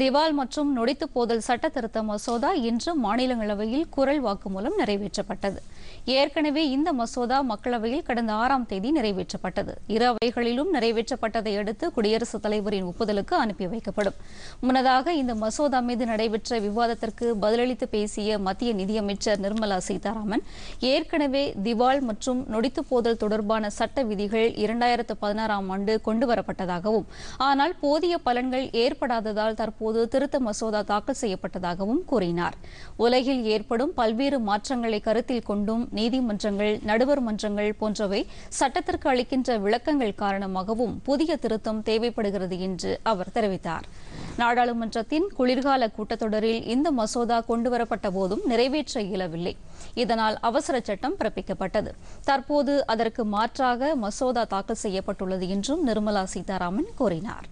திவால் மற்றும் நொடித்து போதல் சட்ட திருத்த மசோதா இன்று மாநிலங்களவையில் குரல் வாக்கு மூலம் நிறைவேற்றப்பட்டது ஏற்கனவே இந்த மசோதா மக்களவையில் கடந்த ஆறாம் தேதி நிறைவேற்றப்பட்டது இரு அவைகளிலும் நிறைவேற்றப்பட்டதை அடுத்து குடியரசுத் தலைவரின் ஒப்புதலுக்கு அனுப்பி வைக்கப்படும் முன்னதாக இந்த மசோதா மீது நடைபெற்ற விவாதத்திற்கு பதிலளித்து பேசிய மத்திய நிதியமைச்சர் நிர்மலா சீதாராமன் ஏற்கனவே திவால் மற்றும் நொடித்து போதல் தொடர்பான சட்ட விதிகள் இரண்டாயிரத்து பதினாறாம் ஆண்டு கொண்டுவரப்பட்டதாகவும் ஆனால் போதிய பலன்கள் ஏற்படாததால் தற்போது தற்போது திருத்த மசோதா தாக்கல் செய்யப்பட்டதாகவும் கூறினார் உலகில் ஏற்படும் பல்வேறு மாற்றங்களை கருத்தில் கொண்டும் நீதிமன்றங்கள் நடுவர் மன்றங்கள் போன்றவை சட்டத்திற்கு அளிக்கின்ற விளக்கங்கள் காரணமாகவும் புதிய திருத்தம் தேவைப்படுகிறது என்று அவர் தெரிவித்தார் நாடாளுமன்றத்தின் குளிர்கால கூட்டத்தொடரில் இந்த மசோதா கொண்டுவரப்பட்ட போதும் நிறைவேற்ற இயலவில்லை இதனால் அவசர சட்டம் பிறப்பிக்கப்பட்டது தற்போது அதற்கு மாற்றாக மசோதா தாக்கல் செய்யப்பட்டுள்ளது என்றும் நிர்மலா சீதாராமன் கூறினார்